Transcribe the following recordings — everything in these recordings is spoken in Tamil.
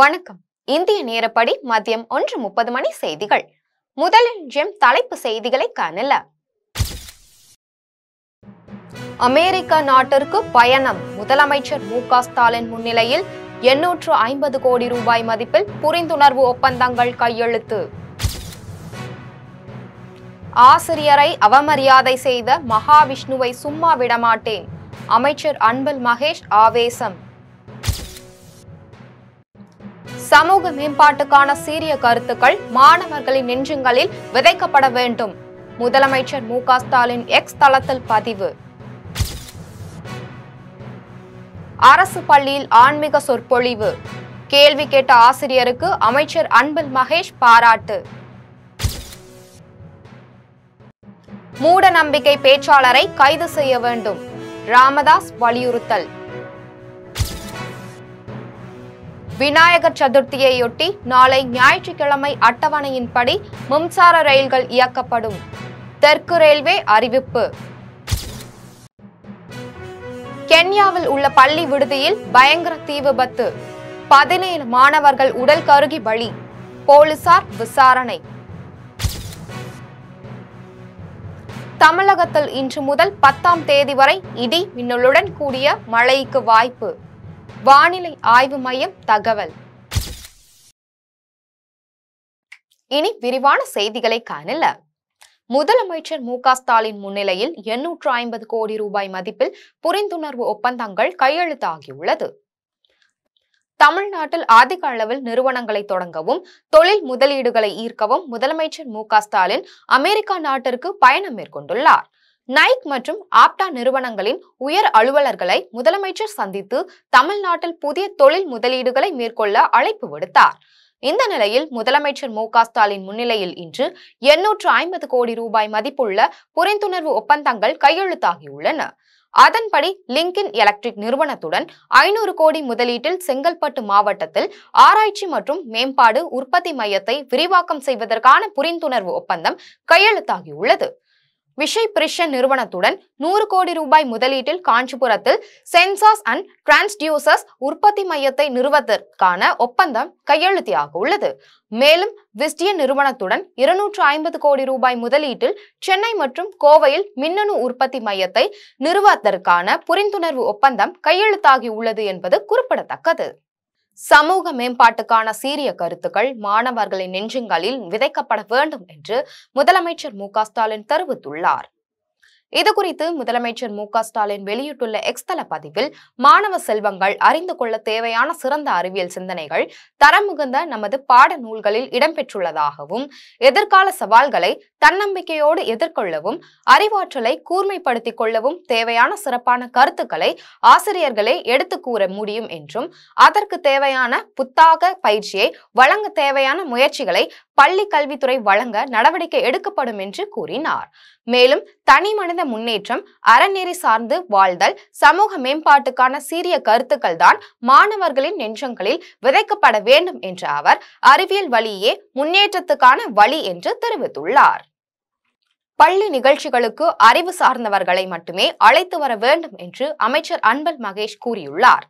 வணக்கம் இந்திய நேரப்படி மதியம் ஒன்று முப்பது மணி செய்திகள் முதலில் ஜெம் தலைப்பு செய்திகளை காணல அமெரிக்க நாட்டிற்கு பயணம் முதலமைச்சர் மு ஸ்டாலின் முன்னிலையில் எண்ணூற்று ஐம்பது கோடி ரூபாய் மதிப்பில் புரிந்துணர்வு ஒப்பந்தங்கள் கையெழுத்து ஆசிரியரை அவமரியாதை செய்த மகாவிஷ்ணுவை சும்மா விடமாட்டேன் அமைச்சர் அன்பல் மகேஷ் ஆவேசம் சமூக மேம்பாட்டுக்கான சீரிய கருத்துக்கள் மாணவர்களின் நெஞ்சங்களில் விதைக்கப்பட வேண்டும் முதலமைச்சர் மு ஸ்டாலின் எக்ஸ் தளத்தில் பதிவு அரசு பள்ளியில் ஆன்மீக சொற்பொழிவு கேள்வி கேட்ட ஆசிரியருக்கு அமைச்சர் அன்பில் மகேஷ் பாராட்டு மூட நம்பிக்கை பேச்சாளரை கைது செய்ய வேண்டும் ராமதாஸ் வலியுறுத்தல் விநாயகர் சதுர்த்தியையொட்டி நாளை ஞாயிற்றுக்கிழமை அட்டவணையின்படி மின்சார ரயில்கள் இயக்கப்படும் தெற்கு ரயில்வே அறிவிப்பு கென்யாவில் உள்ள பள்ளி விடுதியில் பயங்கர தீ விபத்து பதினேழு மாணவர்கள் உடல் கருகி பலி போலீசார் விசாரணை தமிழகத்தில் இன்று முதல் பத்தாம் தேதி வரை இடி மின்னலுடன் கூடிய மழைக்கு வாய்ப்பு வானிலை ஆய்வு மையம் தகவல் இனி விரிவான செய்திகளை காணல முதலமைச்சர் மு க ஸ்டாலின் முன்னிலையில் எண்ணூற்று ஐம்பது கோடி ரூபாய் மதிப்பில் புரிந்துணர்வு ஒப்பந்தங்கள் கையெழுத்தாகியுள்ளது தமிழ்நாட்டில் அதிக அளவில் நிறுவனங்களை தொடங்கவும் தொழில் முதலீடுகளை ஈர்க்கவும் முதலமைச்சர் மு ஸ்டாலின் அமெரிக்கா நாட்டிற்கு பயணம் மேற்கொண்டுள்ளார் நைக் மற்றும் ஆப்டா நிறுவனங்களின் உயர் அலுவலர்களை முதலமைச்சர் சந்தித்து தமிழ்நாட்டில் புதிய தொழில் முதலீடுகளை மேற்கொள்ள அழைப்பு விடுத்தார் இந்த நிலையில் முதலமைச்சர் மு ஸ்டாலின் முன்னிலையில் இன்று எண்ணூற்று ஐம்பது கோடி ரூபாய் மதிப்புள்ள புரிந்துணர்வு ஒப்பந்தங்கள் கையெழுத்தாகியுள்ளன அதன்படி லிங்கின் எலக்ட்ரிக் நிறுவனத்துடன் ஐநூறு கோடி முதலீட்டில் செங்கல்பட்டு மாவட்டத்தில் ஆராய்ச்சி மற்றும் மேம்பாடு உற்பத்தி மையத்தை விரிவாக்கம் செய்வதற்கான புரிந்துணர்வு ஒப்பந்தம் கையெழுத்தாகியுள்ளது விஷய் பிரிஷன் நிறுவனத்துடன் நூறு கோடி ரூபாய் முதலீட்டில் காஞ்சிபுரத்தில் சென்சாஸ் அண்ட் டிரான்ஸ்டியூசர்ஸ் உற்பத்தி மையத்தை நிறுவதற்கான ஒப்பந்தம் கையெழுத்தியாக உள்ளது மேலும் விஸ்டியன் நிறுவனத்துடன் இருநூற்று ஐம்பது கோடி ரூபாய் முதலீட்டில் சென்னை மற்றும் கோவையில் மின்னணு உற்பத்தி மையத்தை நிறுவத்திற்கான புரிந்துணர்வு ஒப்பந்தம் கையெழுத்தாகி உள்ளது என்பது குறிப்பிடத்தக்கது சமூக மேம்பாட்டுக்கான சீரிய கருத்துக்கள் மாணவர்களின் நெஞ்சங்களில் விதைக்கப்பட வேண்டும் என்று முதலமைச்சர் மு ஸ்டாலின் தெரிவித்துள்ளார் இது குறித்து முதலமைச்சர் மு ஸ்டாலின் வெளியிட்டுள்ள எக்ஸ்தல பதிவில் மாணவ செல்வங்கள் அறிந்து கொள்ள தேவையான சிறந்த அறிவியல் சிந்தனைகள் மிகுந்த நமது பாட நூல்களில் இடம்பெற்றுள்ளதாகவும் எதிர்கால சவால்களை தன்னம்பிக்கையோடு எதிர்கொள்ளவும் அறிவாற்றலை கூர்மைப்படுத்திக் கொள்ளவும் தேவையான சிறப்பான கருத்துக்களை ஆசிரியர்களே எடுத்து கூற முடியும் என்றும் அதற்கு தேவையான புத்தாக பயிற்சியை வழங்க தேவையான முயற்சிகளை பள்ளி கல்வித்துறை வழங்க நடவடிக்கை எடுக்கப்படும் என்று கூறினார் மேலும் தனி மனித முன்னேற்றம் அறநெறி சார்ந்து வாழ்தல் சமூக மேம்பாட்டுக்கான சீரிய கருத்துக்கள் தான் மாணவர்களின் நெஞ்சங்களில் விதைக்கப்பட வேண்டும் என்ற அவர் அறிவியல் வழியே முன்னேற்றத்துக்கான வழி என்று தெரிவித்துள்ளார் பள்ளி நிகழ்ச்சிகளுக்கு அறிவு சார்ந்தவர்களை மட்டுமே அழைத்து வர வேண்டும் என்று அமைச்சர் அன்பல் மகேஷ் கூறியுள்ளார்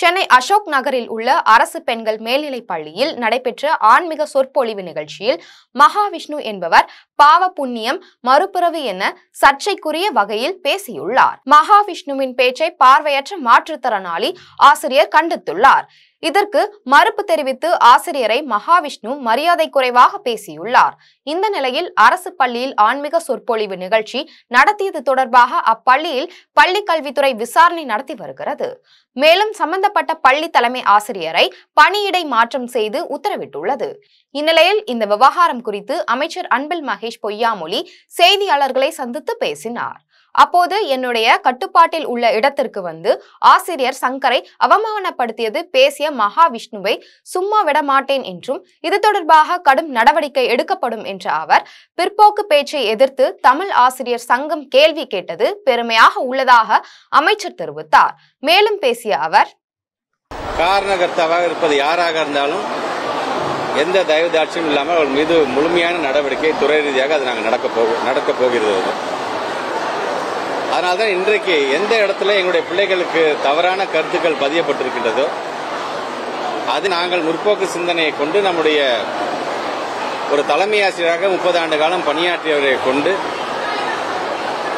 சென்னை அசோக் நகரில் உள்ள அரசு பெண்கள் மேல்நிலைப் பள்ளியில் நடைபெற்ற ஆன்மீக சொற்பொழிவு நிகழ்ச்சியில் மகாவிஷ்ணு என்பவர் பாவ புண்ணியம் மறுபிறவு என சர்ச்சைக்குரிய வகையில் பேசியுள்ளார் மகாவிஷ்ணுவின் பேச்சை பார்வையற்ற மாற்றுத்திறனாளி ஆசிரியர் கண்டித்துள்ளார் இதற்கு மறுப்பு தெரிவித்து ஆசிரியரை மகாவிஷ்ணு மரியாதை குறைவாக பேசியுள்ளார் இந்த நிலையில் அரசு பள்ளியில் ஆன்மீக சொற்பொழிவு நிகழ்ச்சி நடத்தியது தொடர்பாக அப்பள்ளியில் பள்ளி கல்வித்துறை விசாரணை நடத்தி வருகிறது மேலும் சம்பந்தப்பட்ட பள்ளி தலைமை ஆசிரியரை பணியிடை மாற்றம் செய்து உத்தரவிட்டுள்ளது இந்நிலையில் இந்த விவகாரம் குறித்து அமைச்சர் அன்பில் மகேஷ் மகேஷ் பொய்யாமொழி செய்தியாளர்களை சந்தித்து பேசினார் அப்போது என்னுடைய கட்டுப்பாட்டில் உள்ள இடத்திற்கு வந்து ஆசிரியர் சங்கரை அவமானப்படுத்தியது பேசிய மகாவிஷ்ணுவை சும்மா விடமாட்டேன் என்றும் இது தொடர்பாக கடும் நடவடிக்கை எடுக்கப்படும் என்ற அவர் பிற்போக்கு பேச்சை எதிர்த்து தமிழ் ஆசிரியர் சங்கம் கேள்வி கேட்டது பெருமையாக உள்ளதாக அமைச்சர் தெரிவித்தார் மேலும் பேசிய அவர் காரணகர்த்தாவாக இருப்பது யாராக இருந்தாலும் எந்த தயவு தாட்சியும் இல்லாமல் அவர் மீது முழுமையான நடவடிக்கை துறை ரீதியாக அது நாங்கள் நடக்க போக நடக்க போகிறது அதனால்தான் தான் இன்றைக்கு எந்த இடத்துல எங்களுடைய பிள்ளைகளுக்கு தவறான கருத்துக்கள் பதியப்பட்டிருக்கின்றதோ அது நாங்கள் முற்போக்கு சிந்தனையை கொண்டு நம்முடைய ஒரு தலைமை ஆசிரியராக முப்பது ஆண்டு காலம் பணியாற்றியவரை கொண்டு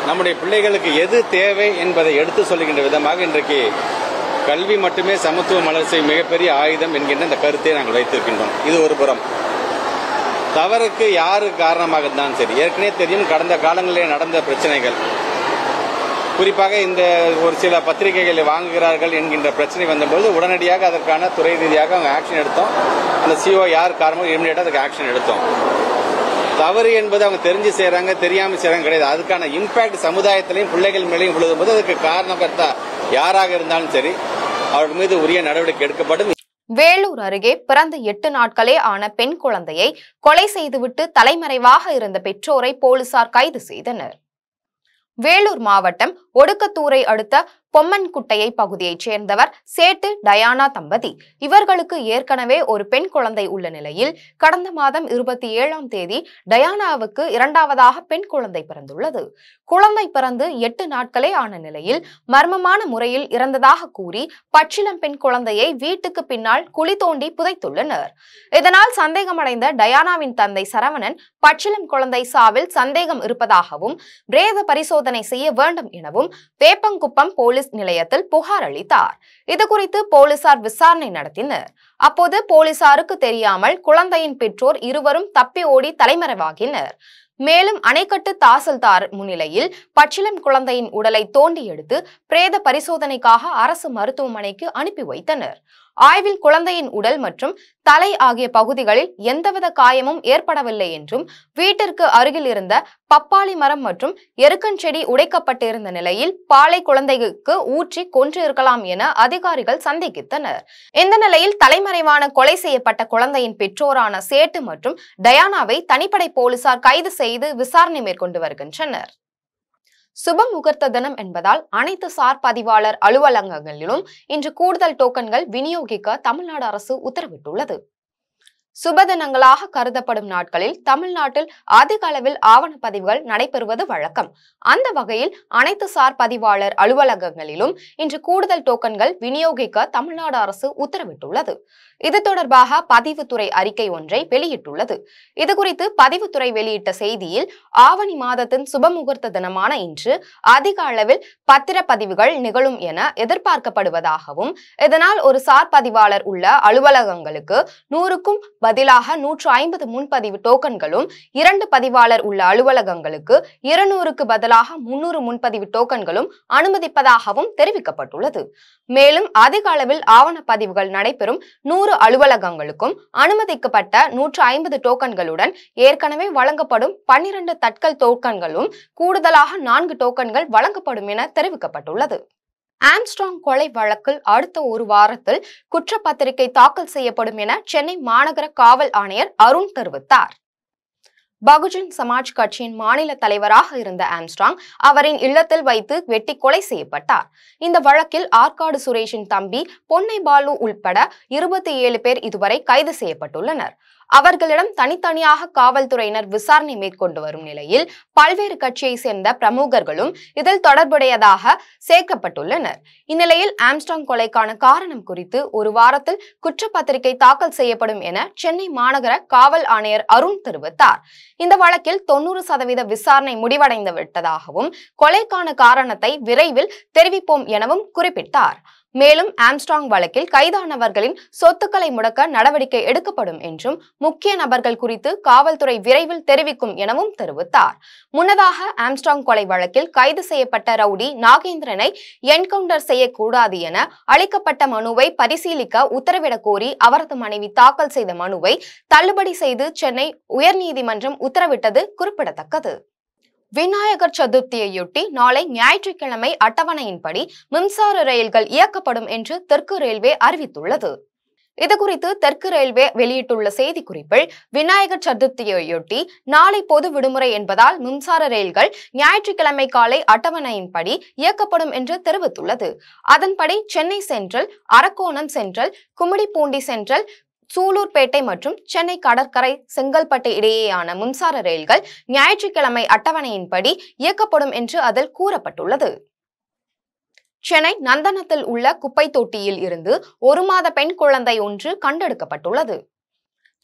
நம்முடைய பிள்ளைகளுக்கு எது தேவை என்பதை எடுத்து சொல்லுகின்ற விதமாக இன்றைக்கு கல்வி மட்டுமே சமத்துவ வளர்ச்சி மிகப்பெரிய ஆயுதம் என்கின்ற இந்த கருத்தை நாங்கள் வைத்திருக்கின்றோம் இது ஒரு புறம் தவறுக்கு யாரு காரணமாக இருந்தாலும் சரி ஏற்கனவே தெரியும் கடந்த காலங்களிலே நடந்த பிரச்சனைகள் குறிப்பாக இந்த ஒரு சில பத்திரிகைகளை வாங்குகிறார்கள் என்கின்ற பிரச்சனை வந்தபோது உடனடியாக அதற்கான துறை ரீதியாக அவங்க ஆக்ஷன் எடுத்தோம் அந்த சிஓ e யார் காரணமோ இமிடியேட்டாக அதுக்கு ஆக்ஷன் எடுத்தோம் தவறு என்பது அவங்க தெரிஞ்சு செய்கிறாங்க தெரியாமல் செய்கிறாங்க கிடையாது அதுக்கான இம்பாக்ட் சமுதாயத்திலையும் பிள்ளைகள் மேலேயும் விழுதும் போது அதுக்கு காரணம் கர்த்தா யாராக இருந்தாலும் சரி அவர்கள் மீது உரிய நடவடிக்கை எடுக்கப்படும் வேலூர் அருகே பிறந்த எட்டு நாட்களே ஆன பெண் குழந்தையை கொலை செய்துவிட்டு தலைமறைவாக இருந்த பெற்றோரை போலீசார் கைது செய்தனர் வேலூர் மாவட்டம் ஒடுக்கத்தூரை அடுத்த பொம்மன்குட்டையை பகுதியைச் சேர்ந்தவர் சேட்டு டயானா தம்பதி இவர்களுக்கு ஏற்கனவே ஒரு பெண் குழந்தை உள்ள நிலையில் கடந்த மாதம் இருபத்தி ஏழாம் தேதி டயானாவுக்கு இரண்டாவதாக பெண் குழந்தை பிறந்துள்ளது குழந்தை பிறந்து எட்டு நாட்களே ஆன நிலையில் மர்மமான முறையில் இறந்ததாக கூறி பச்சிலம் பெண் குழந்தையை வீட்டுக்கு பின்னால் குழி தோண்டி புதைத்துள்ளனர் இதனால் சந்தேகமடைந்த டயானாவின் தந்தை சரவணன் பச்சிலம் குழந்தை சாவில் சந்தேகம் இருப்பதாகவும் பிரேத பரிசோதனை செய்ய வேண்டும் எனவும் வேப்பங்குப்பம் போலீஸ் போலீஸ் நிலையத்தில் புகார் அளித்தார் குறித்து போலீசார் விசாரணை நடத்தினர் அப்போது போலீசாருக்கு தெரியாமல் குழந்தையின் பெற்றோர் இருவரும் தப்பி ஓடி தலைமறைவாகினர் மேலும் அணைக்கட்டு தாசில்தார் முன்னிலையில் பச்சிலம் குழந்தையின் உடலை தோண்டி எடுத்து பிரேத பரிசோதனைக்காக அரசு மருத்துவமனைக்கு அனுப்பி வைத்தனர் ஆய்வில் குழந்தையின் உடல் மற்றும் தலை ஆகிய பகுதிகளில் எந்தவித காயமும் ஏற்படவில்லை என்றும் வீட்டிற்கு அருகில் இருந்த பப்பாளி மரம் மற்றும் எருக்கன் செடி உடைக்கப்பட்டிருந்த நிலையில் பாலை குழந்தைக்கு ஊற்றி கொன்று இருக்கலாம் என அதிகாரிகள் சந்தேகித்தனர் இந்த நிலையில் தலைமறைவான கொலை செய்யப்பட்ட குழந்தையின் பெற்றோரான சேட்டு மற்றும் டயானாவை தனிப்படை போலீசார் கைது செய்து விசாரணை மேற்கொண்டு வருகின்றனர் சுப முகூர்த்த தினம் என்பதால் அனைத்து சார் பதிவாளர் அலுவலகங்களிலும் இன்று கூடுதல் டோக்கன்கள் விநியோகிக்க தமிழ்நாடு அரசு உத்தரவிட்டுள்ளது சுபதினங்களாக கருதப்படும் நாட்களில் தமிழ்நாட்டில் அதிக அளவில் ஆவணப்பதிவுகள் நடைபெறுவது வழக்கம் அந்த வகையில் அனைத்து சார் பதிவாளர் அலுவலகங்களிலும் இன்று கூடுதல் டோக்கன்கள் விநியோகிக்க தமிழ்நாடு அரசு உத்தரவிட்டுள்ளது இது தொடர்பாக பதிவுத்துறை அறிக்கை ஒன்றை வெளியிட்டுள்ளது இதுகுறித்து பதிவுத்துறை வெளியிட்ட செய்தியில் ஆவணி மாதத்தின் சுபமுகூர்த்த தினமான இன்று அதிக அளவில் பத்திரப்பதிவுகள் நிகழும் என எதிர்பார்க்கப்படுவதாகவும் இதனால் ஒரு சார் பதிவாளர் உள்ள அலுவலகங்களுக்கு நூறுக்கும் பதிலாக நூற்று ஐம்பது முன்பதிவு டோக்கன்களும் இரண்டு பதிவாளர் உள்ள அலுவலகங்களுக்கு இருநூறுக்கு பதிலாக முன்னூறு முன்பதிவு டோக்கன்களும் அனுமதிப்பதாகவும் தெரிவிக்கப்பட்டுள்ளது மேலும் அதிக அளவில் ஆவணப்பதிவுகள் நடைபெறும் நூறு அலுவலகங்களுக்கும் அனுமதிக்கப்பட்ட நூற்று ஐம்பது டோக்கன்களுடன் ஏற்கனவே வழங்கப்படும் பன்னிரண்டு தட்கல் டோக்கன்களும் கூடுதலாக நான்கு டோக்கன்கள் வழங்கப்படும் என தெரிவிக்கப்பட்டுள்ளது ஆம்ஸ்ட்ராங் கொலை வழக்கில் அடுத்த ஒரு வாரத்தில் குற்றப்பத்திரிகை தாக்கல் செய்யப்படும் என சென்னை மாநகர காவல் ஆணையர் அருண் தெரிவித்தார் பகுஜன் சமாஜ் கட்சியின் மாநில தலைவராக இருந்த ஆம்ஸ்ட்ராங் அவரின் இல்லத்தில் வைத்து வெட்டி கொலை செய்யப்பட்டார் இந்த வழக்கில் ஆற்காடு சுரேஷின் தம்பி பொன்னை பாலு உள்பட இருபத்தி ஏழு பேர் இதுவரை கைது செய்யப்பட்டுள்ளனர் அவர்களிடம் தனித்தனியாக காவல்துறையினர் விசாரணை மேற்கொண்டு வரும் நிலையில் பல்வேறு கட்சியை சேர்ந்த பிரமுகர்களும் இதில் தொடர்புடையதாக சேர்க்கப்பட்டுள்ளனர் இந்நிலையில் ஆம்ஸ்டாங் கொலைக்கான காரணம் குறித்து ஒரு வாரத்தில் குற்றப்பத்திரிகை தாக்கல் செய்யப்படும் என சென்னை மாநகர காவல் ஆணையர் அருண் தெரிவித்தார் இந்த வழக்கில் தொன்னூறு சதவீத விசாரணை முடிவடைந்து விட்டதாகவும் கொலைக்கான காரணத்தை விரைவில் தெரிவிப்போம் எனவும் குறிப்பிட்டார் மேலும் ஆம்ஸ்ட்ராங் வழக்கில் கைதானவர்களின் சொத்துக்களை முடக்க நடவடிக்கை எடுக்கப்படும் என்றும் முக்கிய நபர்கள் குறித்து காவல்துறை விரைவில் தெரிவிக்கும் எனவும் தெரிவித்தார் முன்னதாக ஆம்ஸ்ட்ராங் கொலை வழக்கில் கைது செய்யப்பட்ட ரவுடி நாகேந்திரனை என்கவுண்டர் செய்யக்கூடாது என அளிக்கப்பட்ட மனுவை பரிசீலிக்க உத்தரவிடக் கோரி அவரது மனைவி தாக்கல் செய்த மனுவை தள்ளுபடி செய்து சென்னை உயர்நீதிமன்றம் உத்தரவிட்டது குறிப்பிடத்தக்கது விநாயகர் சதுர்த்தியையொட்டி நாளை ஞாயிற்றுக்கிழமை அட்டவணையின்படி மின்சார ரயில்கள் இயக்கப்படும் என்று தெற்கு ரயில்வே அறிவித்துள்ளது இதுகுறித்து தெற்கு ரயில்வே வெளியிட்டுள்ள செய்திக்குறிப்பில் விநாயகர் சதுர்த்தியையொட்டி நாளை பொது விடுமுறை என்பதால் மின்சார ரயில்கள் ஞாயிற்றுக்கிழமை காலை அட்டவணையின்படி இயக்கப்படும் என்று தெரிவித்துள்ளது அதன்படி Chennai central Arakkonam central Gummidipoondi central Sullurpeta மற்றும் சென்னை கடற்கரை செங்கல்பட்டு இடையேயான மின்சார ரயில்கள் ஞாயிற்றுக்கிழமை அட்டவணையின்படி இயக்கப்படும் என்று அதில் கூறப்பட்டுள்ளது சென்னை நந்தனத்தில் உள்ள குப்பை தொட்டியில் இருந்து ஒரு மாத பெண் குழந்தை ஒன்று கண்டெடுக்கப்பட்டுள்ளது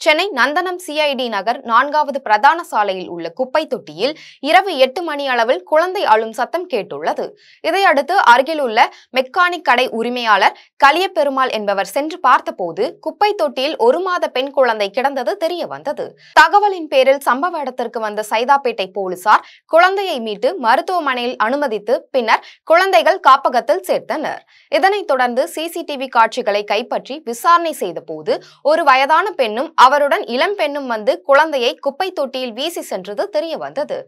சென்னை நந்தனம் சிஐடி நகர் நான்காவது பிரதான சாலையில் உள்ள குப்பை தொட்டியில் இரவு எட்டு மணி அளவில் குழந்தை அழும் சத்தம் கேட்டுள்ளது இதையடுத்து அருகில் உள்ள மெக்கானிக் கடை உரிமையாளர் கலியப்பெருமாள் என்பவர் சென்று பார்த்தபோது குப்பை தொட்டியில் ஒரு மாத பெண் குழந்தை கிடந்தது தெரிய வந்தது தகவலின் பேரில் சம்பவ இடத்திற்கு வந்த சைதாப்பேட்டை போலீசார் குழந்தையை மீட்டு மருத்துவமனையில் அனுமதித்து பின்னர் குழந்தைகள் காப்பகத்தில் சேர்த்தனர் இதனைத் தொடர்ந்து சிசிடிவி காட்சிகளை கைப்பற்றி விசாரணை செய்தபோது ஒரு வயதான பெண்ணும் அவருடன் இளம் பெண்ணும் வந்து குழந்தையை குப்பை தொட்டியில் வீசி சென்றது தெரிய வந்தது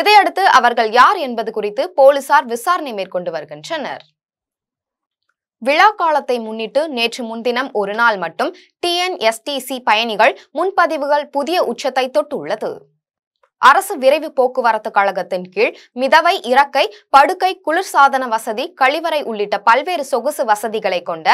இதையடுத்து அவர்கள் யார் என்பது குறித்து போலீசார் விசாரணை மேற்கொண்டு வருகின்றனர் விழா காலத்தை முன்னிட்டு நேற்று முன்தினம் ஒரு நாள் மட்டும் டிஎன்எஸ்டிசி பயணிகள் முன்பதிவுகள் புதிய உச்சத்தை தொட்டுள்ளது அரசு விரைவு போக்குவரத்து கழகத்தின் கீழ் மிதவை இறக்கை படுக்கை குளிர்சாதன வசதி கழிவறை உள்ளிட்ட பல்வேறு சொகுசு வசதிகளை கொண்ட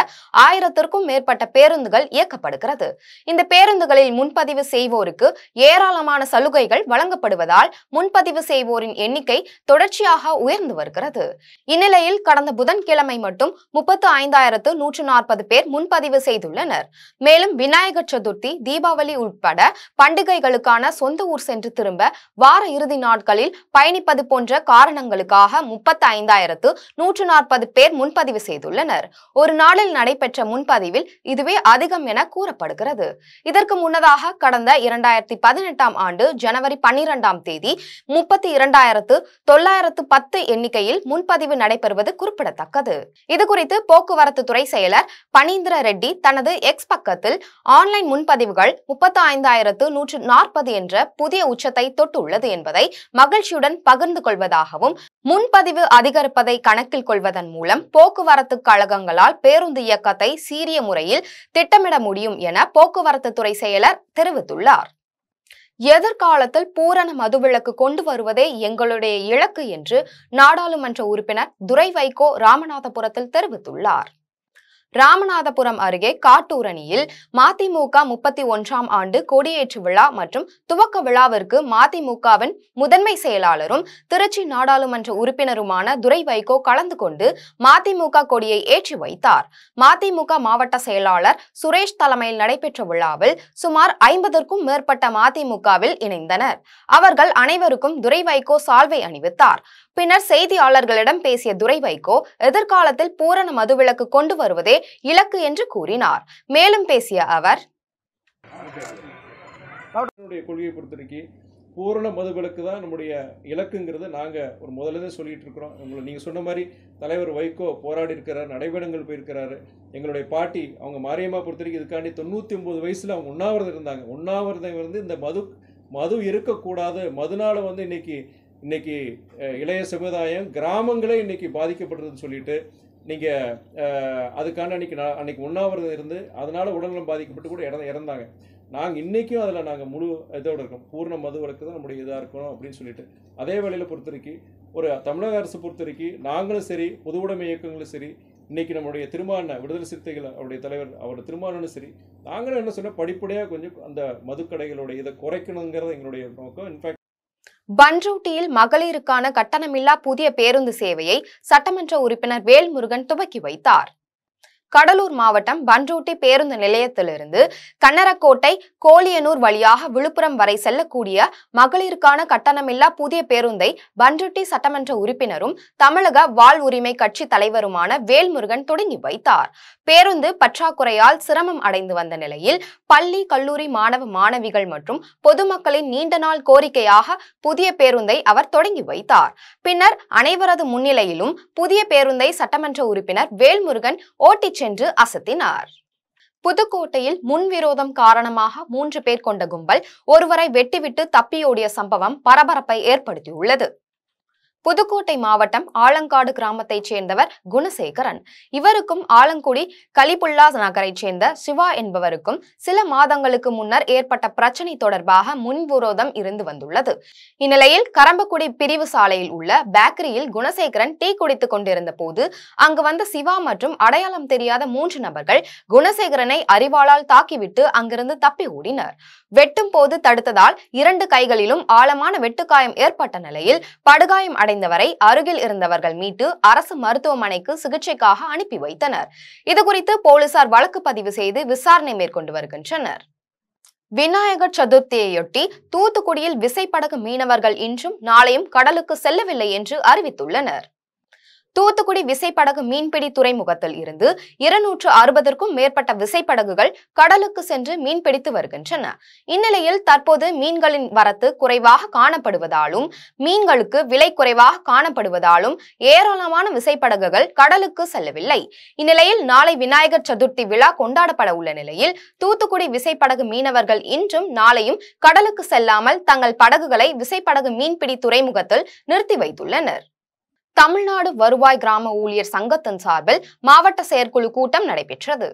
ஆயிரத்திற்கும் மேற்பட்ட பேருந்துகள் இயக்கப்படுகிறது இந்த பேருந்துகளில் முன்பதிவு செய்வோருக்கு ஏராளமான சலுகைகள் வழங்கப்படுவதால் முன்பதிவு செய்வோரின் எண்ணிக்கை தொடர்ச்சியாக உயர்ந்து வருகிறது இந்நிலையில் கடந்த புதன்கிழமை மட்டும் முப்பத்து ஐந்தாயிரத்து நூற்று நாற்பது பேர் முன்பதிவு செய்துள்ளனர் மேலும் விநாயகர் சதுர்த்தி தீபாவளி உட்பட பண்டிகைகளுக்கான சொந்த ஊர் சென்று திரும்ப வார இறுதி நாட்களில் பயணிப்பது போன்ற காரணங்களுக்காக முப்பத்தி ஐந்தாயிரத்து நூற்று நாற்பது பேர் முன்பதிவு செய்துள்ளனர் ஒரு நாளில் நடைபெற்ற முன்பதிவில் இதுவே அதிகம் என கூறப்படுகிறது இதற்கு முன்னதாக கடந்த இரண்டாயிரத்தி பதினெட்டாம் ஆண்டு ஜனவரி பன்னிரெண்டாம் தேதி முப்பத்தி இரண்டாயிரத்து தொள்ளாயிரத்து பத்து எண்ணிக்கையில் முன்பதிவு நடைபெறுவது குறிப்பிடத்தக்கது இதுகுறித்து போக்குவரத்து துறை செயலர் பனீந்திர ரெட்டி தனது எக்ஸ் பக்கத்தில் ஆன்லைன் முன்பதிவுகள் முப்பத்தி ஐந்தாயிரத்து நூற்று நாற்பது என்ற புதிய உச்சத்தை தொட்டுள்ளது என்பதை மகிழ்ச்சியுடன் பகிர்ந்து கொள்வதாகவும் முன்பதிவு அதிகரிப்பதை கணக்கில் கொள்வதன் மூலம் போக்குவரத்து கழகங்களால் பேருந்து இயக்கத்தை சீரிய முறையில் திட்டமிட முடியும் என போக்குவரத்து துறை செயலர் தெரிவித்துள்ளார் எதிர்காலத்தில் பூரண மதுவிலக்கு கொண்டு வருவதே எங்களுடைய இலக்கு என்று நாடாளுமன்ற உறுப்பினர் துரை வைகோ ராமநாதபுரத்தில் தெரிவித்துள்ளார் ராமநாதபுரம் அருகே காட்டூரணியில் மதிமுக முப்பத்தி ஒன்றாம் ஆண்டு கொடியேற்று விழா மற்றும் துவக்க விழாவிற்கு மதிமுகவின் முதன்மை செயலாளரும் திருச்சி நாடாளுமன்ற உறுப்பினருமான துரை வைகோ கலந்து கொண்டு மதிமுக கொடியை ஏற்றி வைத்தார் மதிமுக மாவட்ட செயலாளர் சுரேஷ் தலைமையில் நடைபெற்ற விழாவில் சுமார் ஐம்பதற்கும் மேற்பட்ட மதிமுகவில் இணைந்தனர் அவர்கள் அனைவருக்கும் துரை வைகோ சால்வை அணிவித்தார் பின்னர் செய்தியாளர்களிடம் பேசிய துரை வைகோ எதிர்காலத்தில் பூரண மதுவிலக்கு கொண்டு வருவதே இலக்கு என்று கூறினார் மேலும் பேசிய அவர் கொள்கையை பொறுத்தவரைக்கும் பூரண மதுவிலக்கு தான் நம்முடைய இலக்குங்கிறது நாங்கள் ஒரு முதல்ல சொல்லிகிட்டு இருக்கிறோம் உங்களை நீங்கள் சொன்ன மாதிரி தலைவர் வைகோ போராடி இருக்கிறார் நடைபயணங்கள் போயிருக்கிறாரு எங்களுடைய பாட்டி அவங்க மாரியம்மா பொறுத்த வரைக்கும் இதுக்காண்டி தொண்ணூற்றி ஒம்பது வயசில் அவங்க உண்ணாவிரதம் இருந்தாங்க உண்ணாவிரதம் வந்து இந்த மது மது இருக்கக்கூடாது மதுனால் வந்து இன்றைக்கி இன்றைக்கி இளைய சமுதாயம் கிராமங்களே இன்றைக்கி பாதிக்கப்படுறதுன்னு சொல்லிட்டு நீங்கள் அதுக்கான அன்றைக்கி நான் அன்றைக்கி உண்ணாவிரதம் இருந்து அதனால் உடல்நலம் பாதிக்கப்பட்டு கூட இறந்த இறந்தாங்க நாங்கள் இன்றைக்கும் அதில் நாங்கள் முழு இதோடு இருக்கோம் பூர்ண மது வழக்கு தான் நம்முடைய இதாக இருக்கணும் அப்படின்னு சொல்லிட்டு அதே வேளையில் பொறுத்தவரைக்கும் ஒரு தமிழக அரசு பொறுத்தவரைக்கும் நாங்களும் சரி பொதுவுடைமை இயக்கங்களும் சரி இன்றைக்கி நம்முடைய திருமான விடுதலை சிறுத்தைகள் அவருடைய தலைவர் அவருடைய திருமானனும் சரி நாங்களும் என்ன சொன்னால் படிப்படியாக கொஞ்சம் அந்த மதுக்கடைகளுடைய இதை குறைக்கணுங்கிறது எங்களுடைய நோக்கம் இன்ஃபேக்ட் பன்ரூட்டியில் மகளிருக்கான கட்டணமில்லா புதிய பேருந்து சேவையை சட்டமன்ற உறுப்பினர் வேல்முருகன் துவக்கி வைத்தார் கடலூர் மாவட்டம் பன்ரூட்டி பேருந்து நிலையத்திலிருந்து கன்னரக்கோட்டை கோலியனூர் வழியாக விழுப்புரம் வரை செல்லக்கூடிய மகளிருக்கான கட்டணமில்லா புதிய பேருந்தை பன்ருட்டி சட்டமன்ற உறுப்பினரும் தமிழக வாழ் உரிமை கட்சி தலைவருமான வேல்முருகன் தொடங்கி வைத்தார் பேருந்து பற்றாக்குறையால் சிரமம் அடைந்து வந்த நிலையில் பள்ளி கல்லூரி மாணவ மாணவிகள் மற்றும் பொதுமக்களின் நீண்ட நாள் கோரிக்கையாக புதிய பேருந்தை அவர் தொடங்கி வைத்தார் பின்னர் அனைவரது முன்னிலையிலும் புதிய பேருந்தை சட்டமன்ற உறுப்பினர் வேல்முருகன் ஓட்டிச் சென்று அசத்தினார் புதுக்கோட்டையில் முன்விரோதம் காரணமாக மூன்று பேர் கொண்ட கும்பல் ஒருவரை வெட்டிவிட்டு தப்பியோடிய சம்பவம் பரபரப்பை ஏற்படுத்தியுள்ளது புதுக்கோட்டை மாவட்டம் ஆலங்காடு கிராமத்தைச் சேர்ந்தவர் குணசேகரன் இவருக்கும் ஆலங்குடி கலிபுல்லா நகரைச் சேர்ந்த சிவா என்பவருக்கும் சில மாதங்களுக்கு முன்னர் ஏற்பட்ட பிரச்சனை தொடர்பாக முன்விரோதம் இருந்து வந்துள்ளது இந்நிலையில் கரம்பக்குடி பிரிவு சாலையில் உள்ள பேக்கரியில் குணசேகரன் டீ குடித்துக் கொண்டிருந்த போது அங்கு வந்த சிவா மற்றும் அடையாளம் தெரியாத மூன்று நபர்கள் குணசேகரனை அறிவாளால் தாக்கிவிட்டு அங்கிருந்து தப்பி ஓடினர் வெட்டும் போது தடுத்ததால் இரண்டு கைகளிலும் ஆழமான வெட்டுக்காயம் ஏற்பட்ட நிலையில் படுகாயம் அடை குணமடைந்தவரை அருகில் இருந்தவர்கள் மீட்டு அரசு மருத்துவமனைக்கு சிகிச்சைக்காக அனுப்பி வைத்தனர் இதுகுறித்து போலீசார் வழக்கு பதிவு செய்து விசாரணை மேற்கொண்டு வருகின்றனர் விநாயகர் சதுர்த்தியையொட்டி தூத்துக்குடியில் விசைப்படகு மீனவர்கள் இன்றும் நாளையும் கடலுக்கு செல்லவில்லை என்று அறிவித்துள்ளனர் தூத்துக்குடி விசைப்படகு மீன்பிடி துறைமுகத்தில் இருந்து இருநூற்று அறுபதற்கும் மேற்பட்ட விசைப்படகுகள் கடலுக்கு சென்று மீன்பிடித்து வருகின்றன இந்நிலையில் தற்போது மீன்களின் வரத்து குறைவாக காணப்படுவதாலும் மீன்களுக்கு விலை குறைவாக காணப்படுவதாலும் ஏராளமான விசைப்படகுகள் கடலுக்கு செல்லவில்லை இந்நிலையில் நாளை விநாயகர் சதுர்த்தி விழா கொண்டாடப்பட உள்ள நிலையில் தூத்துக்குடி விசைப்படகு மீனவர்கள் இன்றும் நாளையும் கடலுக்கு செல்லாமல் தங்கள் படகுகளை விசைப்படகு மீன்பிடி துறைமுகத்தில் நிறுத்தி வைத்துள்ளனர் தமிழ்நாடு வருவாய் கிராம ஊழியர் சங்கத்தின் சார்பில் மாவட்ட செயற்குழு கூட்டம் நடைபெற்றது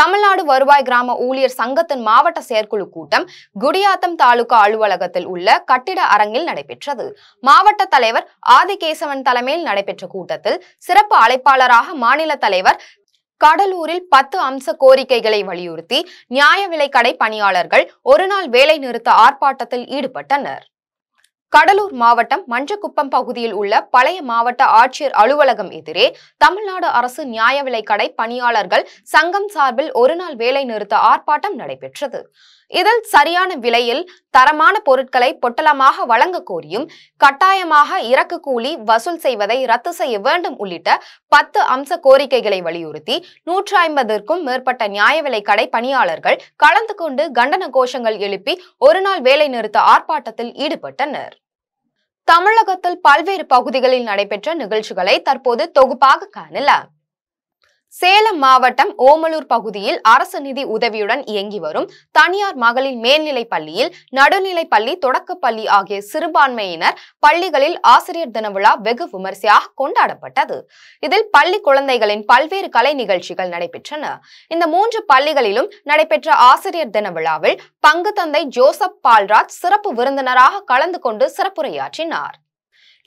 தமிழ்நாடு வருவாய் கிராம ஊழியர் சங்கத்தின் மாவட்ட செயற்குழு கூட்டம் குடியாத்தம் தாலுகா அலுவலகத்தில் உள்ள கட்டிட அரங்கில் நடைபெற்றது மாவட்ட தலைவர் ஆதிகேசவன் தலைமையில் நடைபெற்ற கூட்டத்தில் சிறப்பு அழைப்பாளராக மாநில தலைவர் கடலூரில் பத்து அம்ச கோரிக்கைகளை வலியுறுத்தி நியாய விலைக்கடை பணியாளர்கள் ஒருநாள் வேலை நிறுத்த ஆர்ப்பாட்டத்தில் ஈடுபட்டனர் கடலூர் மாவட்டம் மஞ்சக்குப்பம் பகுதியில் உள்ள பழைய மாவட்ட ஆட்சியர் அலுவலகம் எதிரே தமிழ்நாடு அரசு நியாய விலைக்கடை பணியாளர்கள் சங்கம் சார்பில் ஒருநாள் வேலை நிறுத்த ஆர்ப்பாட்டம் நடைபெற்றது இதில் சரியான விலையில் தரமான பொருட்களை பொட்டலமாக வழங்க கோரியும் கட்டாயமாக இறக்கு கூலி வசூல் செய்வதை ரத்து செய்ய வேண்டும் உள்ளிட்ட பத்து அம்ச கோரிக்கைகளை வலியுறுத்தி நூற்றி ஐம்பதற்கும் மேற்பட்ட நியாய விலைக்கடை பணியாளர்கள் கலந்து கொண்டு கண்டன கோஷங்கள் எழுப்பி ஒருநாள் வேலை நிறுத்த ஆர்ப்பாட்டத்தில் ஈடுபட்டனர் தமிழகத்தில் பல்வேறு பகுதிகளில் நடைபெற்ற நிகழ்ச்சிகளை தற்போது தொகுப்பாக காணலாம் சேலம் மாவட்டம் ஓமலூர் பகுதியில் அரசு நிதி உதவியுடன் இயங்கி வரும் தனியார் மகளிர் மேல்நிலைப் பள்ளியில் நடுநிலைப் பள்ளி தொடக்கப் பள்ளி ஆகிய சிறுபான்மையினர் பள்ளிகளில் ஆசிரியர் தின விழா வெகு விமரிசையாக கொண்டாடப்பட்டது இதில் பள்ளி குழந்தைகளின் பல்வேறு கலை நிகழ்ச்சிகள் நடைபெற்றன இந்த மூன்று பள்ளிகளிலும் நடைபெற்ற ஆசிரியர் தின விழாவில் பங்கு தந்தை ஜோசப் பால்ராஜ் சிறப்பு விருந்தினராக கலந்து கொண்டு சிறப்புரையாற்றினார்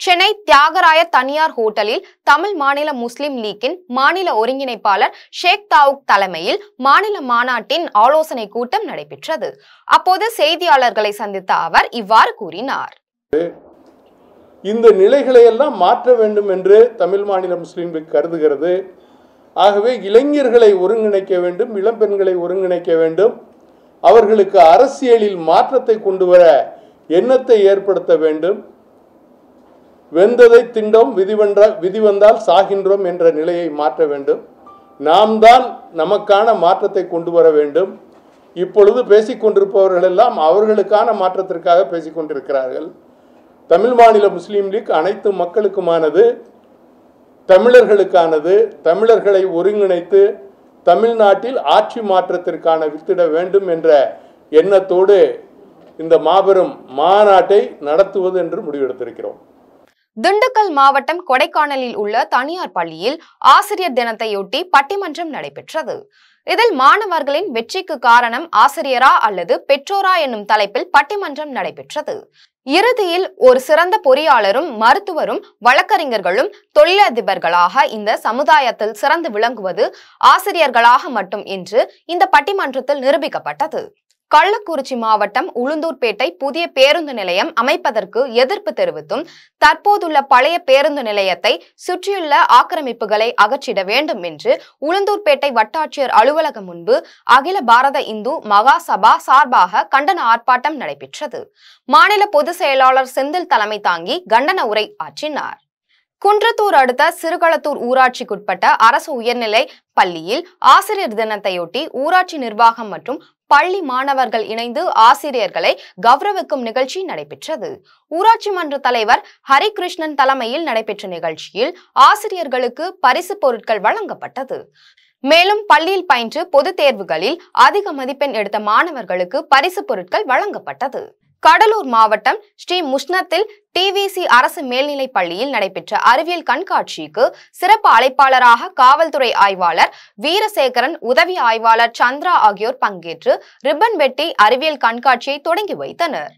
சென்னை தியாகராய தனியார் ஹோட்டலில் தமிழ் மாநில முஸ்லிம் லீக்கின் மாநில ஒருங்கிணைப்பாளர் ஷேக் தாவுக் தலைமையில் மாநில மாநாட்டின் ஆலோசனை கூட்டம் நடைபெற்றது அப்போது செய்தியாளர்களை சந்தித்த அவர் இவ்வாறு கூறினார் இந்த நிலைகளை எல்லாம் மாற்ற வேண்டும் என்று தமிழ் மாநில முஸ்லிம் லீக் கருதுகிறது ஆகவே இளைஞர்களை ஒருங்கிணைக்க வேண்டும் இளம்பெண்களை ஒருங்கிணைக்க வேண்டும் அவர்களுக்கு அரசியலில் மாற்றத்தை கொண்டு வர எண்ணத்தை ஏற்படுத்த வேண்டும் வெந்ததை திண்டோம் விதிவென்ற விதி வந்தால் சாகின்றோம் என்ற நிலையை மாற்ற வேண்டும் நாம் தான் நமக்கான மாற்றத்தை கொண்டு வர வேண்டும் இப்பொழுது பேசிக்கொண்டிருப்பவர்கள் எல்லாம் அவர்களுக்கான மாற்றத்திற்காக பேசிக்கொண்டிருக்கிறார்கள் தமிழ் மாநில முஸ்லீம் லீக் அனைத்து மக்களுக்குமானது தமிழர்களுக்கானது தமிழர்களை ஒருங்கிணைத்து தமிழ்நாட்டில் ஆட்சி மாற்றத்திற்கான வித்திட வேண்டும் என்ற எண்ணத்தோடு இந்த மாபெரும் மாநாட்டை நடத்துவது என்று முடிவெடுத்திருக்கிறோம் திண்டுக்கல் மாவட்டம் கொடைக்கானலில் உள்ள தனியார் பள்ளியில் ஆசிரியர் தினத்தையொட்டி பட்டிமன்றம் நடைபெற்றது இதில் மாணவர்களின் வெற்றிக்கு காரணம் ஆசிரியரா அல்லது பெற்றோரா என்னும் தலைப்பில் பட்டிமன்றம் நடைபெற்றது இறுதியில் ஒரு சிறந்த பொறியாளரும் மருத்துவரும் வழக்கறிஞர்களும் தொழிலதிபர்களாக இந்த சமுதாயத்தில் சிறந்து விளங்குவது ஆசிரியர்களாக மட்டும் என்று இந்த பட்டிமன்றத்தில் நிரூபிக்கப்பட்டது கள்ளக்குறிச்சி மாவட்டம் உளுந்தூர்பேட்டை புதிய பேருந்து நிலையம் அமைப்பதற்கு எதிர்ப்பு தெரிவித்தும் தற்போதுள்ள பழைய பேருந்து நிலையத்தை சுற்றியுள்ள ஆக்கிரமிப்புகளை அகற்றிட வேண்டும் என்று உளுந்தூர்பேட்டை வட்டாட்சியர் அலுவலகம் முன்பு அகில பாரத இந்து மகாசபா சார்பாக கண்டன ஆர்ப்பாட்டம் நடைபெற்றது மாநில பொதுச் செயலாளர் செந்தில் தலைமை தாங்கி கண்டன உரை ஆற்றினார் குன்றத்தூர் அடுத்த சிறுகளத்தூர் ஊராட்சிக்குட்பட்ட அரசு உயர்நிலை பள்ளியில் ஆசிரியர் தினத்தையொட்டி ஊராட்சி நிர்வாகம் மற்றும் பள்ளி மாணவர்கள் இணைந்து ஆசிரியர்களை கௌரவிக்கும் நிகழ்ச்சி நடைபெற்றது ஊராட்சி மன்ற தலைவர் ஹரிகிருஷ்ணன் தலைமையில் நடைபெற்ற நிகழ்ச்சியில் ஆசிரியர்களுக்கு பரிசு பொருட்கள் வழங்கப்பட்டது மேலும் பள்ளியில் பயின்று பொதுத் தேர்வுகளில் அதிக மதிப்பெண் எடுத்த மாணவர்களுக்கு பரிசு பொருட்கள் வழங்கப்பட்டது கடலூர் மாவட்டம் ஸ்ரீ முஷ்ணத்தில் டிவிசி அரசு மேல்நிலைப் பள்ளியில் நடைபெற்ற அறிவியல் கண்காட்சிக்கு சிறப்பு அழைப்பாளராக காவல்துறை ஆய்வாளர் வீரசேகரன் உதவி ஆய்வாளர் சந்திரா ஆகியோர் பங்கேற்று ரிப்பன் வெட்டி அறிவியல் கண்காட்சியை தொடங்கி வைத்தனர்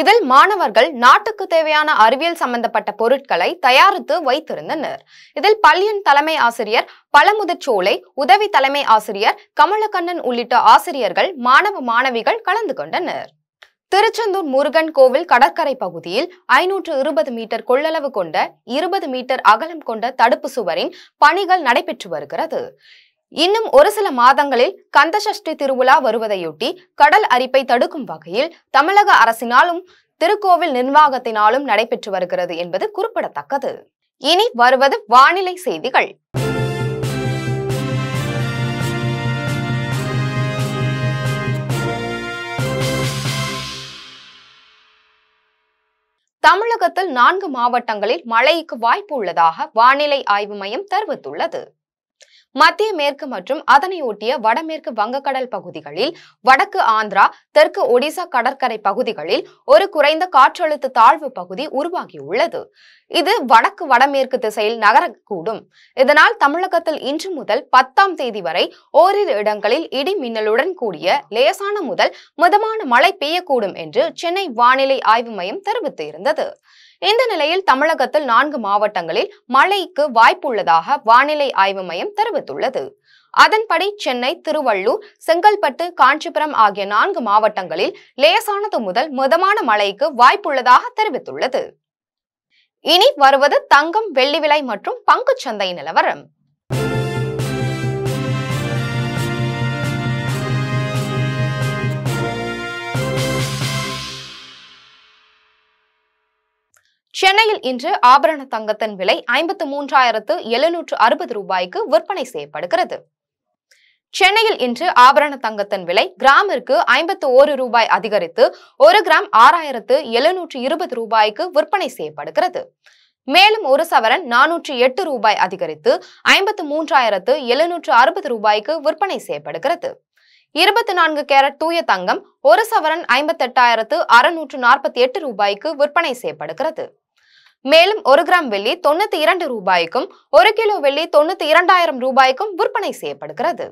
இதில் மாணவர்கள் நாட்டுக்கு தேவையான அறிவியல் சம்பந்தப்பட்ட பொருட்களை தயாரித்து வைத்திருந்தனர் இதில் பள்ளியின் தலைமை ஆசிரியர் பழமுதிர்ச்சோலை உதவி தலைமை ஆசிரியர் கமலக்கண்ணன் உள்ளிட்ட ஆசிரியர்கள் மாணவ மாணவிகள் கலந்து கொண்டனர் திருச்செந்தூர் முருகன் கோவில் கடற்கரை பகுதியில் ஐநூற்று இருபது மீட்டர் கொள்ளளவு கொண்ட இருபது மீட்டர் அகலம் கொண்ட தடுப்பு சுவரின் பணிகள் நடைபெற்று வருகிறது இன்னும் ஒரு சில மாதங்களில் கந்தசஷ்டி திருவிழா வருவதையொட்டி கடல் அரிப்பை தடுக்கும் வகையில் தமிழக அரசினாலும் திருக்கோவில் நிர்வாகத்தினாலும் நடைபெற்று வருகிறது என்பது குறிப்பிடத்தக்கது இனி வருவது வானிலை செய்திகள் தமிழகத்தில் நான்கு மாவட்டங்களில் மழைக்கு வாய்ப்பு உள்ளதாக வானிலை ஆய்வு மையம் தெரிவித்துள்ளது மத்திய மேற்கு மற்றும் அதனை ஒட்டிய வடமேற்கு வங்கக்கடல் பகுதிகளில் வடக்கு ஆந்திரா தெற்கு ஒடிசா கடற்கரை பகுதிகளில் ஒரு குறைந்த காற்றழுத்த தாழ்வு பகுதி உருவாகியுள்ளது இது வடக்கு வடமேற்கு திசையில் நகரக்கூடும் இதனால் தமிழகத்தில் இன்று முதல் பத்தாம் தேதி வரை ஓரிரு இடங்களில் இடி மின்னலுடன் கூடிய லேசான முதல் மிதமான மழை பெய்யக்கூடும் என்று சென்னை வானிலை ஆய்வு மையம் தெரிவித்திருந்தது இந்த நிலையில் தமிழகத்தில் நான்கு மாவட்டங்களில் மழைக்கு வாய்ப்புள்ளதாக வானிலை ஆய்வு மையம் தெரிவித்துள்ளது அதன்படி சென்னை திருவள்ளூர் செங்கல்பட்டு காஞ்சிபுரம் ஆகிய நான்கு மாவட்டங்களில் லேசானது முதல் மிதமான மழைக்கு வாய்ப்புள்ளதாக தெரிவித்துள்ளது இனி வருவது தங்கம் வெள்ளி விலை மற்றும் பங்குச்சந்தை நிலவரம் சென்னையில் இன்று ஆபரண தங்கத்தின் விலை ஐம்பத்து மூன்றாயிரத்து எழுநூற்று அறுபது ரூபாய்க்கு விற்பனை செய்யப்படுகிறது சென்னையில் இன்று ஆபரண தங்கத்தின் விலை கிராமிற்கு ஐம்பத்து ஒரு ரூபாய் அதிகரித்து ஒரு கிராம் ஆறாயிரத்து எழுநூற்று இருபது ரூபாய்க்கு விற்பனை செய்யப்படுகிறது மேலும் ஒரு சவரன் நானூற்றி எட்டு ரூபாய் அதிகரித்து ஐம்பத்து மூன்றாயிரத்து எழுநூற்று அறுபது ரூபாய்க்கு விற்பனை செய்யப்படுகிறது இருபத்தி நான்கு கேரட் தூய தங்கம் ஒரு சவரன் ஐம்பத்தெட்டாயிரத்து அறுநூற்று நாற்பத்தி எட்டு ரூபாய்க்கு விற்பனை செய்யப்படுகிறது மேலும் ஒரு கிராம் வெள்ளி தொண்ணூத்தி இரண்டு ரூபாய்க்கும் ஒரு கிலோ வெள்ளி தொண்ணூத்தி இரண்டாயிரம் ரூபாய்க்கும் விற்பனை செய்யப்படுகிறது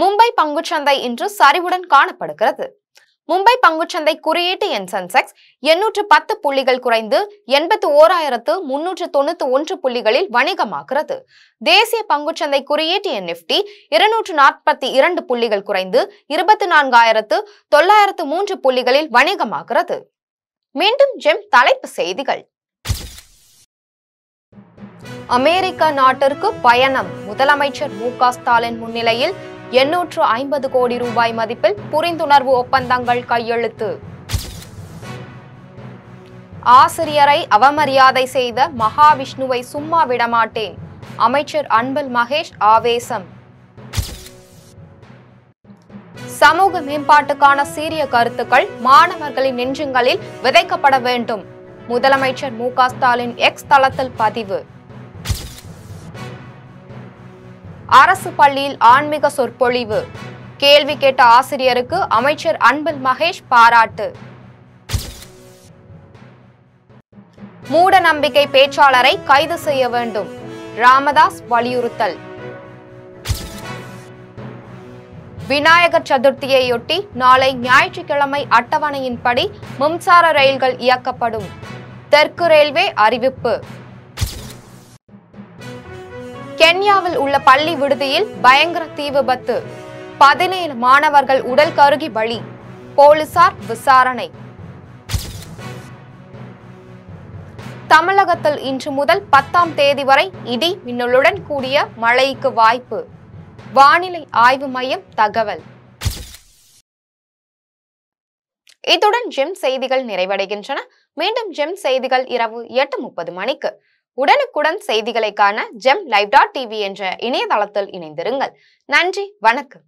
மும்பை பங்குச்சந்தை இன்று சரிவுடன் காணப்படுகிறது மும்பை பங்குச்சந்தை குறியீட்டு என் சென்செக்ஸ் எண்ணூற்று பத்து புள்ளிகள் குறைந்து எண்பத்து ஓராயிரத்து முன்னூற்று தொண்ணூற்று ஒன்று புள்ளிகளில் வணிகமாகிறது தேசிய பங்குச்சந்தை குறியீட்டு என் நிப்டி இருநூற்று நாற்பத்தி இரண்டு புள்ளிகள் குறைந்து இருபத்தி நான்காயிரத்து தொள்ளாயிரத்து மூன்று புள்ளிகளில் வணிகமாகிறது மீண்டும் ஜெம் தலைப்பு செய்திகள் அமெரிக்க நாட்டிற்கு பயணம் முதலமைச்சர் மு ஸ்டாலின் முன்னிலையில் எண்ணூற்று ஐம்பது கோடி ரூபாய் மதிப்பில் புரிந்துணர்வு ஒப்பந்தங்கள் கையெழுத்து ஆசிரியரை அவமரியாதை செய்த மகாவிஷ்ணுவை சும்மா விடமாட்டேன் அமைச்சர் அன்பல் மகேஷ் ஆவேசம் சமூக மேம்பாட்டுக்கான சீரிய கருத்துக்கள் மாணவர்களின் நெஞ்சங்களில் விதைக்கப்பட வேண்டும் முதலமைச்சர் மு க ஸ்டாலின் எக்ஸ் தளத்தில் பதிவு அரசு பள்ளியில் ஆன்மீக சொற்பொழிவு கேள்வி கேட்ட ஆசிரியருக்கு அமைச்சர் அன்பில் மகேஷ் பாராட்டு மூட நம்பிக்கை பேச்சாளரை கைது செய்ய வேண்டும் ராமதாஸ் வலியுறுத்தல் விநாயகர் சதுர்த்தியையொட்டி நாளை ஞாயிற்றுக்கிழமை அட்டவணையின்படி மின்சார ரயில்கள் இயக்கப்படும் தெற்கு ரயில்வே அறிவிப்பு கென்யாவில் உள்ள பள்ளி விடுதியில் பயங்கர தீ விபத்து பதினேழு மாணவர்கள் உடல் கருகி பலி போலீசார் விசாரணை தமிழகத்தில் இன்று முதல் பத்தாம் தேதி வரை இடி மின்னலுடன் கூடிய மழைக்கு வாய்ப்பு வானிலை ஆய்வு மையம் தகவல் இத்துடன் ஜெம் செய்திகள் நிறைவடைகின்றன மீண்டும் ஜெம் செய்திகள் இரவு எட்டு முப்பது மணிக்கு உடனுக்குடன் செய்திகளை காண ஜெம் லைவ் டாட் டிவி என்ற இணையதளத்தில் இணைந்திருங்கள் நன்றி வணக்கம்